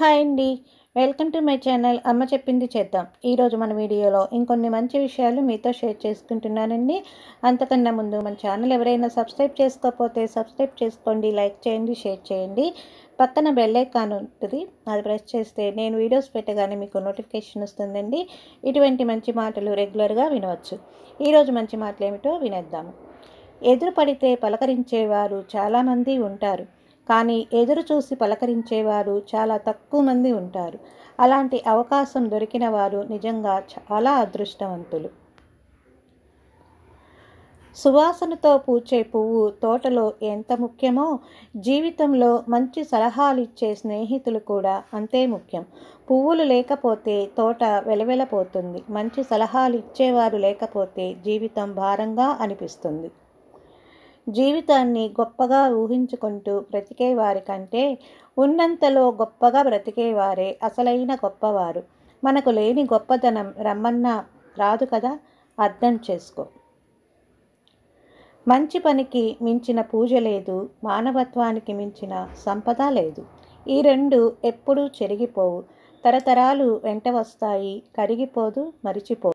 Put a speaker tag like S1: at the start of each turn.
S1: hi అండి welcome to my channel అమ్మ చెప్పింది చేద్దాం ఈరోజు మన వీడియోలో ఇంకొన్ని మంచి విషయాలు మీతో షేర్ చేసుకుంటున్నానండి అంతకన్నా ముందు మన ఛానల్ ఎవరైనా సబ్స్క్రైబ్ చేసుకోకపోతే సబ్స్క్రైబ్ చేసుకోండి లైక్ చేయండి షేర్ చేయండి పక్కన బెల్లైకాన్ ఉంటుంది అది ప్రెస్ చేస్తే నేను వీడియోస్ పెట్టగానే మీకు నోటిఫికేషన్ వస్తుందండి ఇటువంటి మంచి మాటలు రెగ్యులర్గా వినవచ్చు ఈరోజు మంచి మాటలు ఏమిటో వినేద్దాము ఎదురు పడితే పలకరించేవారు చాలామంది ఉంటారు కానీ ఎదురు చూసి పలకరించేవారు చాలా తక్కువ మంది ఉంటారు అలాంటి అవకాశం దొరికిన వారు నిజంగా చాలా అదృష్టవంతులు సువాసనతో పూచే పువ్వు తోటలో ఎంత ముఖ్యమో జీవితంలో మంచి సలహాలు ఇచ్చే స్నేహితులు కూడా అంతే ముఖ్యం పువ్వులు లేకపోతే తోట వెలవెలపోతుంది మంచి సలహాలు ఇచ్చేవారు లేకపోతే జీవితం భారంగా అనిపిస్తుంది జీవితాన్ని గొప్పగా ఊహించుకుంటూ బ్రతికేవారి కంటే ఉన్నంతలో గొప్పగా బ్రతికేవారే అసలైన గొప్పవారు మనకు లేని గొప్పతనం రమ్మన్నా రాదు కదా అర్థం చేసుకో మంచి పనికి మించిన పూజ లేదు మానవత్వానికి మించిన సంపద లేదు ఈ రెండు ఎప్పుడూ చెరిగిపోవు తరతరాలు వెంట వస్తాయి కరిగిపోదు మరిచిపోదు